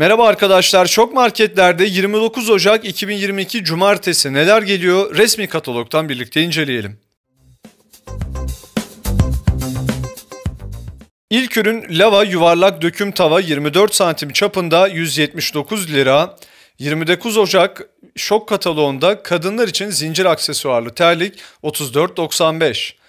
Merhaba arkadaşlar. Şok marketlerde 29 Ocak 2022 Cumartesi neler geliyor? Resmi katalogtan birlikte inceleyelim. İlk ürün lava yuvarlak döküm tava 24 santim çapında 179 lira. 29 Ocak şok kataloğunda kadınlar için zincir aksesuarlı terlik 34.95.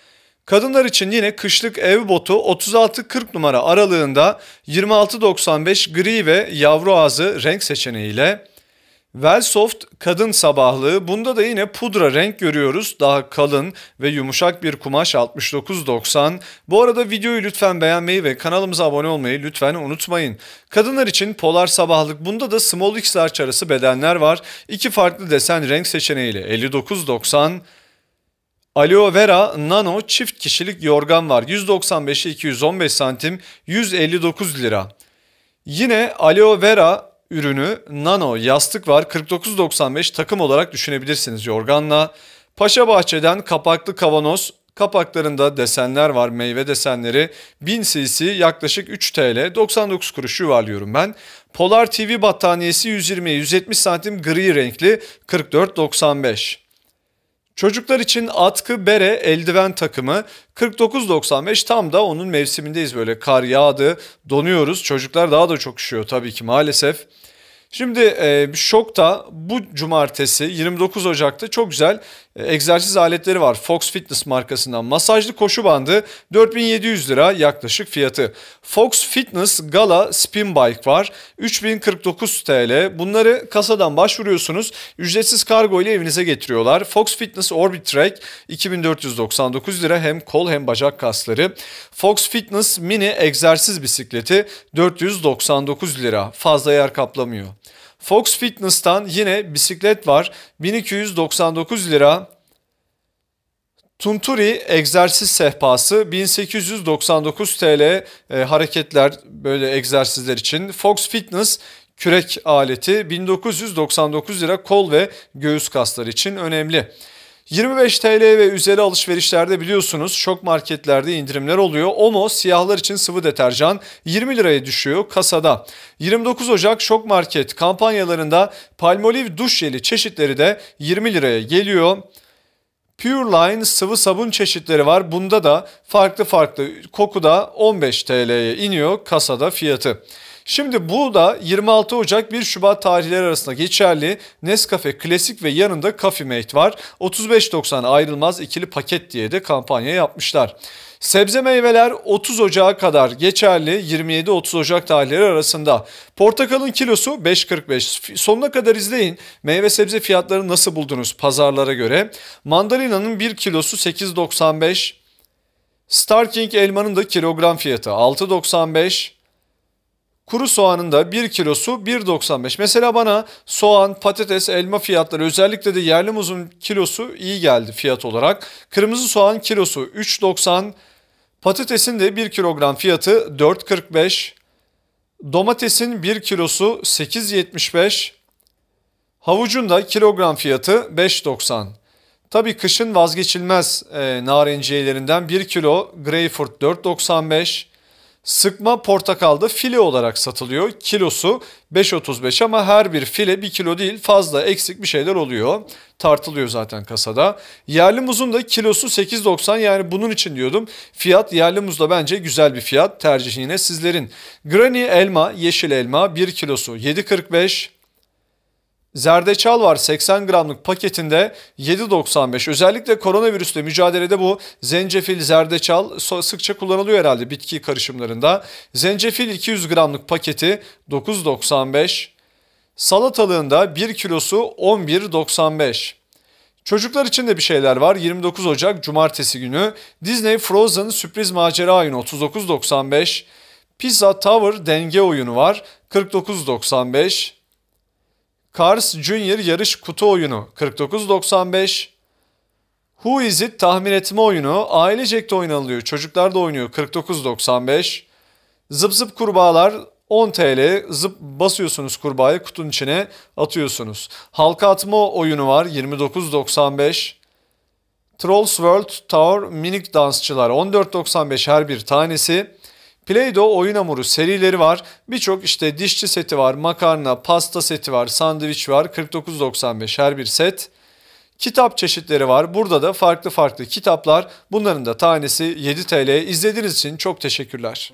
Kadınlar için yine kışlık ev botu 36-40 numara aralığında 26.95 gri ve yavru ağzı renk seçeneğiyle. Velsoft kadın sabahlığı bunda da yine pudra renk görüyoruz. Daha kalın ve yumuşak bir kumaş 69.90. Bu arada videoyu lütfen beğenmeyi ve kanalımıza abone olmayı lütfen unutmayın. Kadınlar için polar sabahlık bunda da small x large arası bedenler var. İki farklı desen renk seçeneğiyle 59.90. Aloe Vera Nano çift kişilik yorgan var. 195'e 215 santim 159 lira. Yine Aloe Vera ürünü Nano yastık var. 49.95 takım olarak düşünebilirsiniz yorganla. Paşa Bahçe'den kapaklı kavanoz Kapaklarında desenler var, meyve desenleri. 1000 cc yaklaşık 3 TL, 99 kuruş yuvarlıyorum ben. Polar TV battaniyesi 120-170 santim gri renkli 44.95. Çocuklar için atkı, bere, eldiven takımı 49.95 tam da onun mevsimindeyiz böyle kar yağdı, donuyoruz. Çocuklar daha da çok üşüyor tabii ki maalesef. Şimdi e, da bu cumartesi 29 Ocak'ta çok güzel e, egzersiz aletleri var. Fox Fitness markasından masajlı koşu bandı 4700 lira yaklaşık fiyatı. Fox Fitness Gala Spin Bike var 3049 TL. Bunları kasadan başvuruyorsunuz. Ücretsiz kargo ile evinize getiriyorlar. Fox Fitness Orbit Track 2499 lira hem kol hem bacak kasları. Fox Fitness Mini egzersiz bisikleti 499 lira. Fazla yer kaplamıyor. Fox Fitness'tan yine bisiklet var. 1299 lira. Tunturi egzersiz sehpası 1899 TL e, hareketler böyle egzersizler için. Fox Fitness kürek aleti 1999 lira kol ve göğüs kasları için önemli. 25 TL ve üzeri alışverişlerde biliyorsunuz şok marketlerde indirimler oluyor. Omo siyahlar için sıvı deterjan 20 liraya düşüyor kasada. 29 Ocak şok market kampanyalarında Palmolive duş jeli çeşitleri de 20 liraya geliyor. Pureline sıvı sabun çeşitleri var. Bunda da farklı farklı kokuda 15 TL'ye iniyor kasada fiyatı. Şimdi bu da 26 Ocak 1 Şubat tarihleri arasında geçerli Nescafe Klasik ve yanında Coffee Mate var. 35.90 ayrılmaz ikili paket diye de kampanya yapmışlar. Sebze meyveler 30 Ocak'a kadar geçerli 27-30 Ocak tarihleri arasında. Portakalın kilosu 5.45. Sonuna kadar izleyin. Meyve sebze fiyatlarını nasıl buldunuz pazarlara göre? Mandalina'nın 1 kilosu 8.95. Star King elmanın da kilogram fiyatı 6.95. Kuru soğanın da 1 kilosu 1.95. Mesela bana soğan, patates, elma fiyatları özellikle de yerli muzun kilosu iyi geldi fiyat olarak. Kırmızı soğan kilosu 3.90. Patatesin de 1 kilogram fiyatı 4.45. Domatesin 1 kilosu 8.75. Havucun da kilogram fiyatı 5.90. Tabii kışın vazgeçilmez e, narenciyelerinden 1 kilo Greyfurt 4.95. Sıkma portakalda file olarak satılıyor. Kilosu 5.35 ama her bir file 1 kilo değil fazla eksik bir şeyler oluyor. Tartılıyor zaten kasada. Yerli muzun da kilosu 8.90 yani bunun için diyordum. Fiyat yerli muzda bence güzel bir fiyat. Tercih yine sizlerin. Granny elma, yeşil elma 1 kilosu 7.45. Zerdeçal var 80 gramlık paketinde 7.95. Özellikle koronavirüsle mücadelede bu zencefil, zerdeçal sıkça kullanılıyor herhalde bitki karışımlarında. Zencefil 200 gramlık paketi 9.95. Salatalığında 1 kilosu 11.95. Çocuklar için de bir şeyler var. 29 Ocak Cumartesi günü Disney Frozen sürpriz macera oyunu 39.95. Pizza Tower denge oyunu var 49.95. Cars Junior yarış kutu oyunu 49.95. Who Is It tahmin etme oyunu ailecek de oynanılıyor. Çocuklar da oynuyor 49.95. Zıp zıp kurbağalar 10 TL zıp basıyorsunuz kurbağayı kutunun içine atıyorsunuz. Halka atma oyunu var 29.95. Trolls World Tower minik dansçılar 14.95 her bir tanesi. Play-Doh oyun hamuru serileri var. Birçok işte dişçi seti var, makarna, pasta seti var, sandviç var. 49.95 her bir set. Kitap çeşitleri var. Burada da farklı farklı kitaplar. Bunların da tanesi 7 TL. İzlediğiniz için çok teşekkürler.